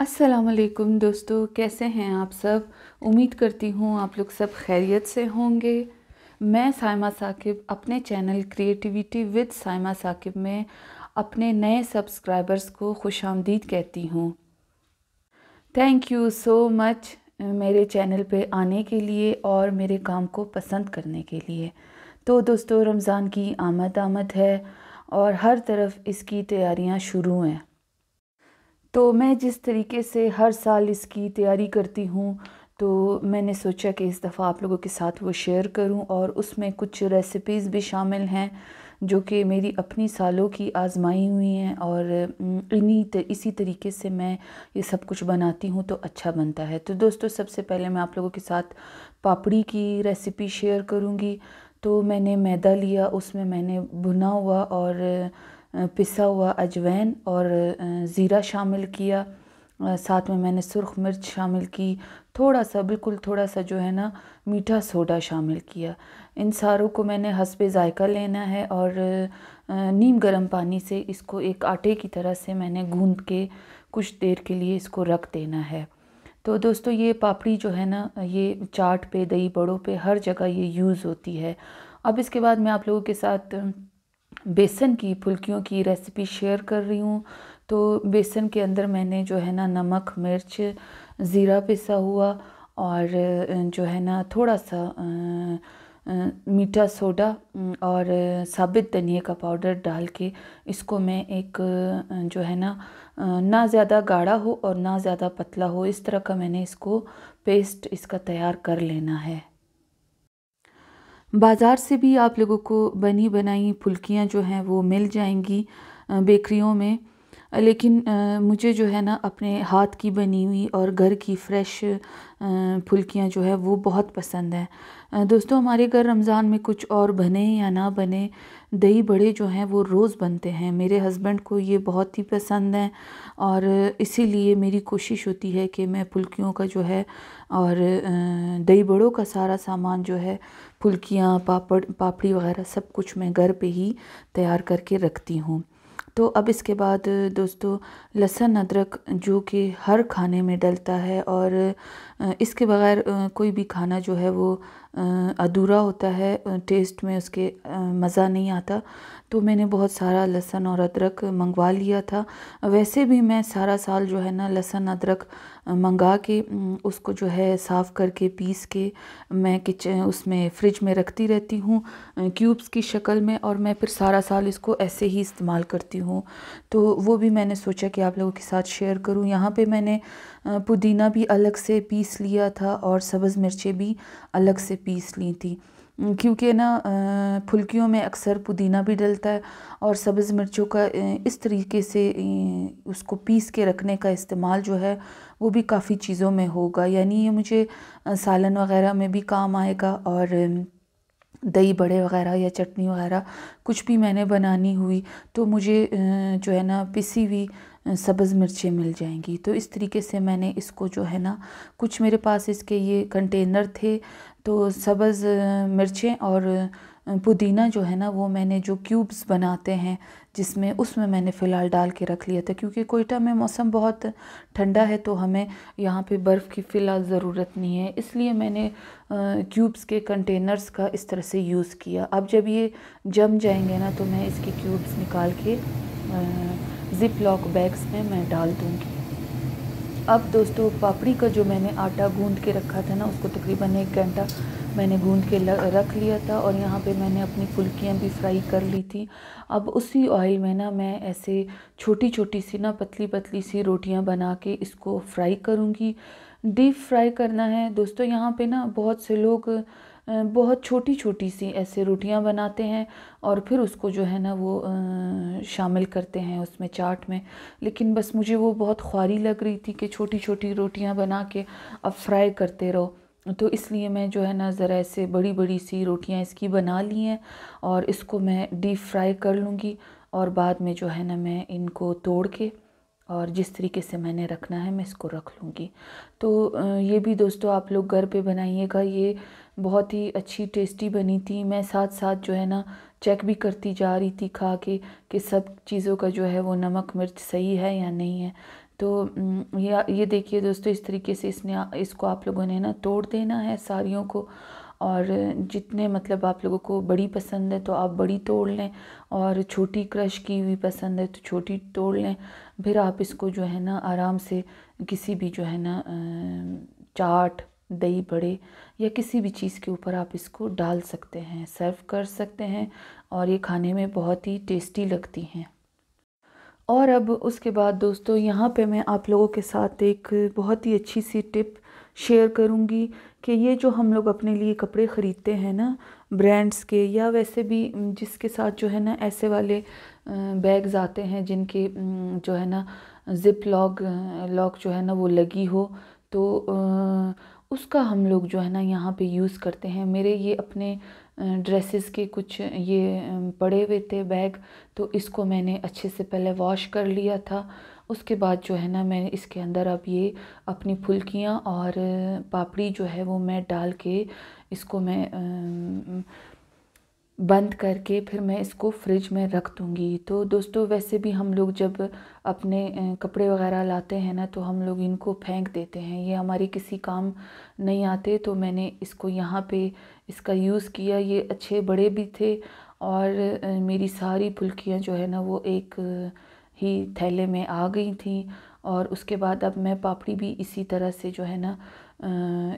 असलकम दोस्तों कैसे हैं आप सब उम्मीद करती हूँ आप लोग सब खैरियत से होंगे मैं साइमा साकिब अपने channel creativity with Saima Saqib में अपने नए सब्सक्राइबर्स को खुश आमदीद कहती हूँ थैंक यू सो मच मेरे चैनल पे आने के लिए और मेरे काम को पसंद करने के लिए तो दोस्तों रमज़ान की आमद आमद है और हर तरफ इसकी तैयारियाँ शुरू हैं तो मैं जिस तरीके से हर साल इसकी तैयारी करती हूँ तो मैंने सोचा कि इस दफ़ा आप लोगों के साथ वो शेयर करूँ और उसमें कुछ रेसिपीज़ भी शामिल हैं जो कि मेरी अपनी सालों की आजमाई हुई हैं और इन्हीं तर, इसी तरीके से मैं ये सब कुछ बनाती हूँ तो अच्छा बनता है तो दोस्तों सबसे पहले मैं आप लोगों के साथ पापड़ी की रेसिपी शेयर करूँगी तो मैंने मैदा लिया उसमें मैंने भुना हुआ और पिसा हुआ अजवैन और ज़ीरा शामिल किया साथ में मैंने सुरख मिर्च शामिल की थोड़ा सा बिल्कुल थोड़ा सा जो है ना मीठा सोडा शामिल किया इन सारों को मैंने हसब जायका लेना है और नीम गर्म पानी से इसको एक आटे की तरह से मैंने गूंद के कुछ देर के लिए इसको रख देना है तो दोस्तों ये पापड़ी जो है ना ये चाट पे दही बड़ों पे हर जगह ये यूज़ होती है अब इसके बाद मैं आप लोगों के साथ बेसन की फुल्कियों की रेसिपी शेयर कर रही हूँ तो बेसन के अंदर मैंने जो है ना नमक मिर्च ज़ीरा पिसा हुआ और जो है ना थोड़ा सा मीठा सोडा और साबित धनिया का पाउडर डाल के इसको मैं एक जो है ना ना ज़्यादा गाढ़ा हो और ना ज़्यादा पतला हो इस तरह का मैंने इसको पेस्ट इसका तैयार कर लेना है बाज़ार से भी आप लोगों को बनी बनाई फुल्कियाँ जो हैं वो मिल जाएंगी बेकरियों में लेकिन मुझे जो है ना अपने हाथ की बनी हुई और घर की फ़्रेश फुल्कियाँ जो है वो बहुत पसंद हैं दोस्तों हमारे घर रमज़ान में कुछ और बने या ना बने दही बड़े जो हैं वो रोज़ बनते हैं मेरे हस्बैंड को ये बहुत ही पसंद हैं और इसीलिए मेरी कोशिश होती है कि मैं फुल्कियों का जो है और दही बड़ों का सारा सामान जो है फुल्कियाँ पापड़ पापड़ी वगैरह सब कुछ मैं घर पे ही तैयार करके रखती हूँ तो अब इसके बाद दोस्तों लहसुन अदरक जो कि हर खाने में डलता है और इसके बगैर कोई भी खाना जो है वो अधूरा होता है टेस्ट में उसके मज़ा नहीं आता तो मैंने बहुत सारा लहसुन और अदरक मंगवा लिया था वैसे भी मैं सारा साल जो है ना लहसुन अदरक मंगा के उसको जो है साफ़ करके पीस के मैं किचन उसमें फ़्रिज में रखती रहती हूँ क्यूब्स की शक्ल में और मैं फिर सारा साल इसको ऐसे ही इस्तेमाल करती हूँ तो वो भी मैंने सोचा कि आप लोगों के साथ शेयर करूँ यहाँ पे मैंने पुदीना भी अलग से पीस लिया था और सब्ज़ मिर्चें भी अलग से पीस ली थी हम्म, क्योंकि ना फुल्कियों में अक्सर पुदीना भी डलता है और सब्ज़ मिर्चों का इस तरीके से उसको पीस के रखने का इस्तेमाल जो है वो भी काफ़ी चीज़ों में होगा यानी ये मुझे सालन वगैरह में भी काम आएगा और दही बड़े वगैरह या चटनी वगैरह कुछ भी मैंने बनानी हुई तो मुझे जो है ना पिसी हुई सब्ज़ मिर्चें मिल जाएंगी तो इस तरीके से मैंने इसको जो है ना कुछ मेरे पास इसके ये कंटेनर थे तो सब्ज़ मिर्चें और पुदीना जो है ना वो मैंने जो क्यूब्स बनाते हैं जिसमें उसमें मैंने फ़िलहाल डाल के रख लिया था क्योंकि कोयटा में मौसम बहुत ठंडा है तो हमें यहाँ पे बर्फ़ की फ़िलहाल ज़रूरत नहीं है इसलिए मैंने क्यूब्स के कंटेनर्स का इस तरह से यूज़ किया अब जब ये जम जाएंगे ना तो मैं इसके क्यूब्स निकाल के ज़िप लॉक बैग्स में मैं डाल दूँगी अब दोस्तों पापड़ी का जो मैंने आटा गूँध के रखा था ना उसको तकरीबन एक घंटा मैंने गूंद के रख लिया था और यहाँ पे मैंने अपनी फुल्कियाँ भी फ्राई कर ली थी अब उसी ऑयल में ना मैं ऐसे छोटी छोटी सी ना पतली पतली सी रोटियाँ बना के इसको फ्राई करूँगी डीप फ्राई करना है दोस्तों यहाँ पे ना बहुत से लोग बहुत छोटी छोटी सी ऐसे रोटियां बनाते हैं और फिर उसको जो है ना वो शामिल करते हैं उसमें चाट में लेकिन बस मुझे वो बहुत ख्वारी लग रही थी कि छोटी छोटी रोटियां बना के अब फ्राई करते रहो तो इसलिए मैं जो है ना ज़रा ऐसे बड़ी बड़ी सी रोटियां इसकी बना ली हैं और इसको मैं डीप फ्राई कर लूँगी और बाद में जो है ना मैं इनको तोड़ के और जिस तरीके से मैंने रखना है मैं इसको रख लूँगी तो ये भी दोस्तों आप लोग घर पे बनाइएगा ये बहुत ही अच्छी टेस्टी बनी थी मैं साथ साथ जो है ना चेक भी करती जा रही थी खा के कि सब चीज़ों का जो है वो नमक मिर्च सही है या नहीं है तो या ये देखिए दोस्तों इस तरीके से इसने इसको आप लोगों ने ना तोड़ देना है साड़ियों को और जितने मतलब आप लोगों को बड़ी पसंद है तो आप बड़ी तोड़ लें और छोटी क्रश की हुई पसंद है तो छोटी तोड़ लें फिर आप इसको जो है ना आराम से किसी भी जो है ना चाट दही बड़े या किसी भी चीज़ के ऊपर आप इसको डाल सकते हैं सर्व कर सकते हैं और ये खाने में बहुत ही टेस्टी लगती हैं और अब उसके बाद दोस्तों यहाँ पे मैं आप लोगों के साथ एक बहुत ही अच्छी सी टिप शेयर करूँगी कि ये जो हम लोग अपने लिए कपड़े ख़रीदते हैं ना ब्रांड्स के या वैसे भी जिसके साथ जो है ना ऐसे वाले बैग्स आते हैं जिनके जो है ना जिप लॉक लॉक जो है ना वो लगी हो तो उसका हम लोग जो है ना यहाँ पे यूज़ करते हैं मेरे ये अपने ड्रेसेस के कुछ ये पड़े हुए थे बैग तो इसको मैंने अच्छे से पहले वॉश कर लिया था उसके बाद जो है ना मैं इसके अंदर अब ये अपनी फुलकियाँ और पापड़ी जो है वो मैं डाल के इसको मैं बंद करके फिर मैं इसको फ्रिज में रख दूँगी तो दोस्तों वैसे भी हम लोग जब अपने कपड़े वगैरह लाते हैं ना तो हम लोग इनको फेंक देते हैं ये हमारे किसी काम नहीं आते तो मैंने इसको यहाँ पे इसका यूज़ किया ये अच्छे बड़े भी थे और मेरी सारी फुल्कियाँ जो है ना वो एक ही थैले में आ गई थी और उसके बाद अब मैं पापड़ी भी इसी तरह से जो है ना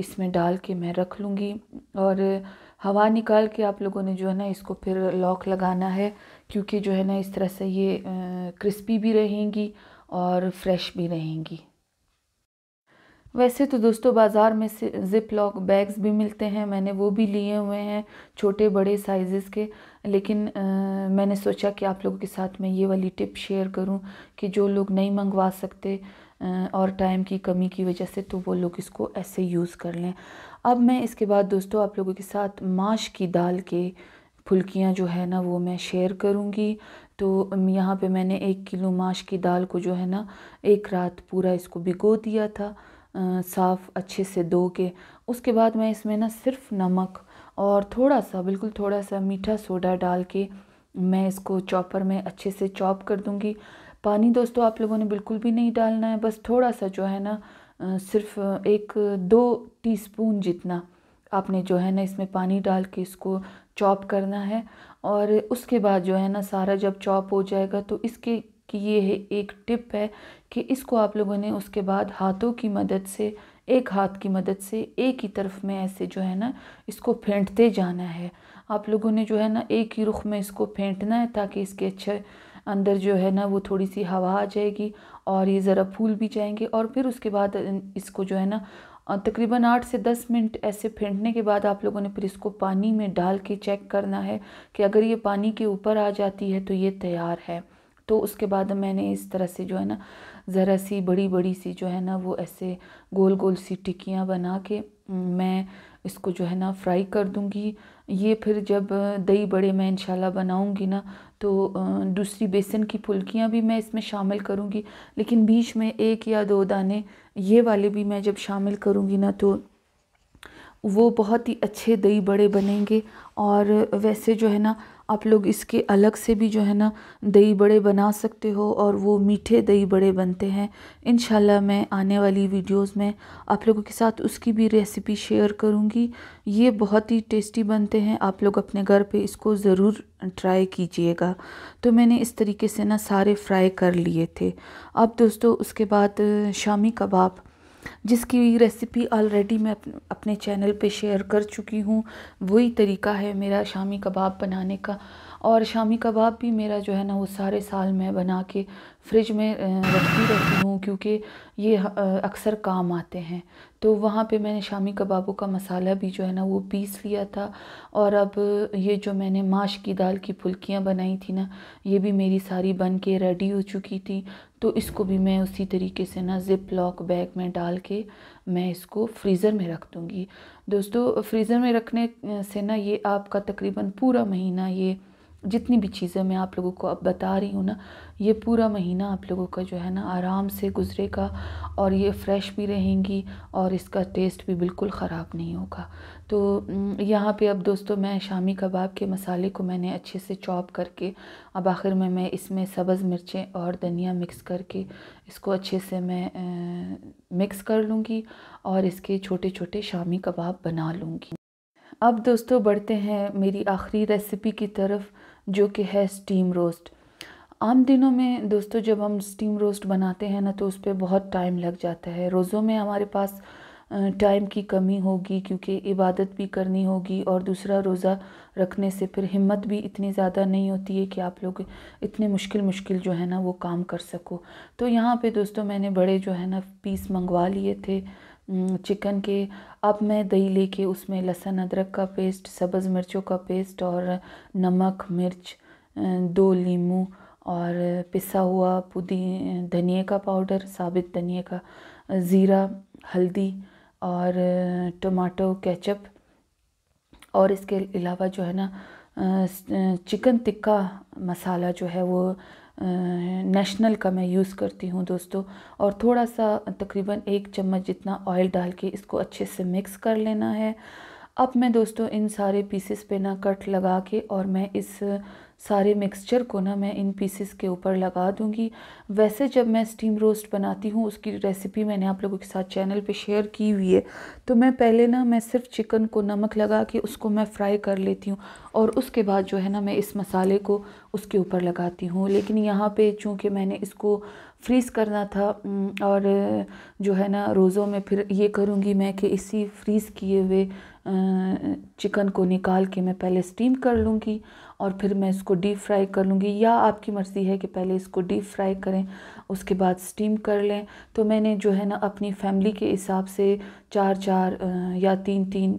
इसमें डाल के मैं रख लूँगी और हवा निकाल के आप लोगों ने जो है ना इसको फिर लॉक लगाना है क्योंकि जो है ना इस तरह से ये क्रिस्पी भी रहेंगी और फ्रेश भी रहेंगी वैसे तो दोस्तों बाज़ार में ज़िप लॉक बैग्स भी मिलते हैं मैंने वो भी लिए हुए हैं छोटे बड़े साइज़ के लेकिन आ, मैंने सोचा कि आप लोगों के साथ मैं ये वाली टिप शेयर करूं कि जो लोग नहीं मंगवा सकते आ, और टाइम की कमी की वजह से तो वो लोग इसको ऐसे यूज़ कर लें अब मैं इसके बाद दोस्तों आप लोगों के साथ माश की दाल के फुल्कियाँ जो है ना वो मैं शेयर करूँगी तो यहाँ पर मैंने एक किलो माश की दाल को जो है ना एक रात पूरा इसको भिगो दिया था साफ़ अच्छे से धो के उसके बाद मैं इसमें ना सिर्फ नमक और थोड़ा सा बिल्कुल थोड़ा सा मीठा सोडा डाल के मैं इसको चॉपर में अच्छे से चॉप कर दूँगी पानी दोस्तों आप लोगों ने बिल्कुल भी नहीं डालना है बस थोड़ा सा जो है ना सिर्फ एक दो टीस्पून जितना आपने जो है ना इसमें पानी डाल के इसको चॉप करना है और उसके बाद जो है ना सारा जब चॉप हो जाएगा तो इसके कि ये एक टिप है कि इसको आप लोगों ने उसके बाद हाथों की मदद से एक हाथ की मदद से एक ही तरफ में ऐसे जो है ना इसको फेंटते जाना है आप लोगों ने जो है ना एक ही रुख में इसको फेंटना है ताकि इसके अच्छे अंदर जो है ना वो थोड़ी सी हवा आ जाएगी और ये ज़रा फूल भी जाएंगे और फिर उसके बाद इसको जो है ना तकरीबन आठ से दस मिनट ऐसे फेंटने के बाद आप लोगों ने फिर इसको पानी में डाल के चेक करना है कि अगर ये पानी के ऊपर आ जाती है तो ये तैयार है तो उसके बाद मैंने इस तरह से जो है ना ज़रा सी बड़ी बड़ी सी जो है ना वो ऐसे गोल गोल सी टिक्कियाँ बना के मैं इसको जो है ना फ्राई कर दूँगी ये फिर जब दही बड़े मैं इंशाल्लाह बनाऊँगी ना तो दूसरी बेसन की फुल्कियाँ भी मैं इसमें शामिल करूँगी लेकिन बीच में एक या दो दाने ये वाले भी मैं जब शामिल करूँगी ना तो वो बहुत ही अच्छे दही बड़े बनेंगे और वैसे जो है ना आप लोग इसके अलग से भी जो है ना दही बड़े बना सकते हो और वो मीठे दही बड़े बनते हैं इन मैं आने वाली वीडियोस में आप लोगों के साथ उसकी भी रेसिपी शेयर करूँगी ये बहुत ही टेस्टी बनते हैं आप लोग अपने घर पे इसको ज़रूर ट्राई कीजिएगा तो मैंने इस तरीके से ना सारे फ्राई कर लिए थे अब दोस्तों उसके बाद शामी कबाब जिसकी रेसिपी ऑलरेडी मैं अपने चैनल पे शेयर कर चुकी हूँ वही तरीका है मेरा शामी कबाब बनाने का और शामी कबाब भी मेरा जो है ना वो सारे साल मैं बना के फ्रिज में रखती रहती हूँ क्योंकि ये अक्सर काम आते हैं तो वहाँ पे मैंने शामी कबाबों का मसाला भी जो है ना वो पीस लिया था और अब ये जो मैंने माश की दाल की फुल्कियाँ बनाई थी ना ये भी मेरी सारी बन के रेडी हो चुकी थी तो इसको भी मैं उसी तरीके से ना ज़िप लॉक बैग में डाल के मैं इसको फ्रीज़र में रख दूँगी दोस्तों फ्रीज़र में रखने से ना ये आपका तकरीबन पूरा महीना ये जितनी भी चीज़ें मैं आप लोगों को अब बता रही हूँ ना ये पूरा महीना आप लोगों का जो है ना आराम से गुजरेगा और ये फ्रेश भी रहेंगी और इसका टेस्ट भी बिल्कुल ख़राब नहीं होगा तो यहाँ पे अब दोस्तों मैं शामी कबाब के मसाले को मैंने अच्छे से चॉप करके अब आखिर में मैं इसमें सब्ज़ मिर्चें और धनिया मिक्स करके इसको अच्छे से मैं मिक्स कर लूँगी और इसके छोटे छोटे शामी कबाब बना लूँगी अब दोस्तों बढ़ते हैं मेरी आखिरी रेसिपी की तरफ़ जो कि है स्टीम रोस्ट आम दिनों में दोस्तों जब हम स्टीम रोस्ट बनाते हैं ना तो उस पर बहुत टाइम लग जाता है रोज़ों में हमारे पास टाइम की कमी होगी क्योंकि इबादत भी करनी होगी और दूसरा रोज़ा रखने से फिर हिम्मत भी इतनी ज़्यादा नहीं होती है कि आप लोग इतने मुश्किल मुश्किल जो है ना वो काम कर सको तो यहाँ पे दोस्तों मैंने बड़े जो है ना पीस मंगवा लिए थे हम्म, चिकन के अब मैं दही लेके उसमें लहसुन अदरक का पेस्ट सब्ज़ मिर्चों का पेस्ट और नमक मिर्च दो लीमू और पिसा हुआ पुदी धनिया का पाउडर साबित धनिया का ज़ीरा हल्दी और टमाटो केचप और इसके अलावा जो है ना चिकन टिक्का मसाला जो है वो नेशनल का मैं यूज़ करती हूँ दोस्तों और थोड़ा सा तकरीबन एक चम्मच जितना ऑयल डाल के इसको अच्छे से मिक्स कर लेना है अब मैं दोस्तों इन सारे पीसेस पे ना कट लगा के और मैं इस सारे मिक्सचर को ना मैं इन पीसेस के ऊपर लगा दूंगी वैसे जब मैं स्टीम रोस्ट बनाती हूँ उसकी रेसिपी मैंने आप लोगों के साथ चैनल पे शेयर की हुई है तो मैं पहले ना मैं सिर्फ चिकन को नमक लगा के उसको मैं फ्राई कर लेती हूँ और उसके बाद जो है ना मैं इस मसाले को उसके ऊपर लगाती हूँ लेकिन यहाँ पर चूँकि मैंने इसको फ्रीज़ करना था और जो है ना रोज़ों में फिर ये करूँगी मैं कि इसी फ्रीज़ किए हुए चिकन को निकाल के मैं पहले स्टीम कर लूँगी और फिर मैं इसको डीप फ्राई कर लूँगी या आपकी मर्ज़ी है कि पहले इसको डीप फ्राई करें उसके बाद स्टीम कर लें तो मैंने जो है ना अपनी फैमिली के हिसाब से चार चार या तीन तीन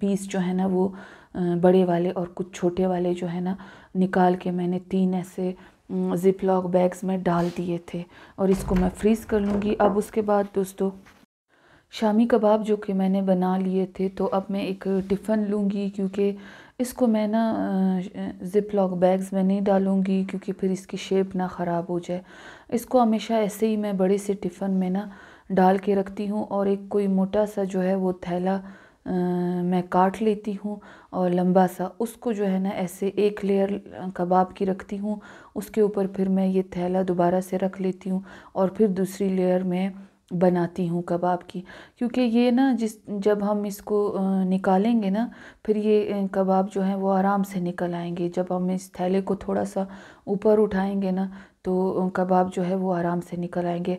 पीस जो है ना वो बड़े वाले और कुछ छोटे वाले जो है ना निकाल के मैंने तीन ऐसे ज़िप लॉक बैग्स में डाल दिए थे और इसको मैं फ्रीज़ कर लूँगी अब उसके बाद दोस्तों शामी कबाब जो कि मैंने बना लिए थे तो अब मैं एक टिफ़न लूँगी क्योंकि इसको मैं ना ज़िप लॉक बैग्स में नहीं डालूँगी क्योंकि फिर इसकी शेप ना ख़राब हो जाए इसको हमेशा ऐसे ही मैं बड़े से टिफ़न में ना डाल के रखती हूँ और एक कोई मोटा सा जो है वो थैला आ, मैं काट लेती हूँ और लंबा सा उसको जो है ना ऐसे एक लेयर कबाब की रखती हूँ उसके ऊपर फिर मैं ये थैला दोबारा से रख लेती हूँ और फिर दूसरी लेयर में बनाती हूँ कबाब की क्योंकि ये ना जिस जब हम इसको निकालेंगे ना फिर ये कबाब जो हैं वो आराम से निकल आएंगे जब हम इस थैले को थोड़ा सा ऊपर उठाएंगे ना तो कबाब जो है वो आराम से निकल आएंगे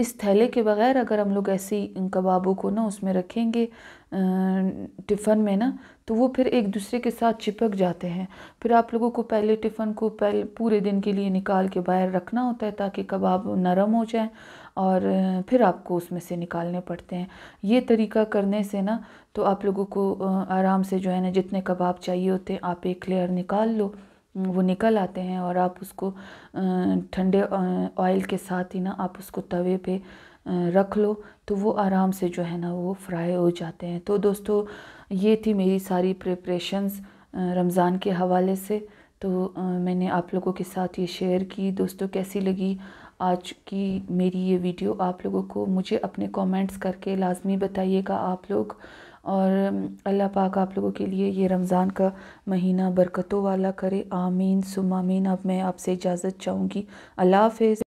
इस थैले के बग़ैर अगर हम लोग ऐसी कबाबों को ना उसमें रखेंगे टिफ़न में ना तो वो फिर एक दूसरे के साथ चिपक जाते हैं फिर आप लोगों को पहले टिफ़न को पहले पूरे दिन के लिए निकाल के बाहर रखना होता है ताकि कबाब नरम हो जाए और फिर आपको उसमें से निकालने पड़ते हैं ये तरीका करने से ना तो आप लोगों को आराम से जो है ना जितने कबाब चाहिए होते हैं आप एक लेयर निकाल लो वो निकल आते हैं और आप उसको ठंडे ऑयल के साथ ही ना आप उसको तवे पे रख लो तो वो आराम से जो है ना वो फ्राई हो जाते हैं तो दोस्तों ये थी मेरी सारी प्रिपरेशंस रमज़ान के हवाले से तो मैंने आप लोगों के साथ ये शेयर की दोस्तों कैसी लगी आज की मेरी ये वीडियो आप लोगों को मुझे अपने कमेंट्स करके लाजमी बताइएगा आप लोग और अल्लाह पाक आप लोगों के लिए ये रमज़ान का महीना बरकतों वाला करे आमीन सुमामीन अब मैं आपसे इजाज़त चाहूँगी अल्लाह हाफ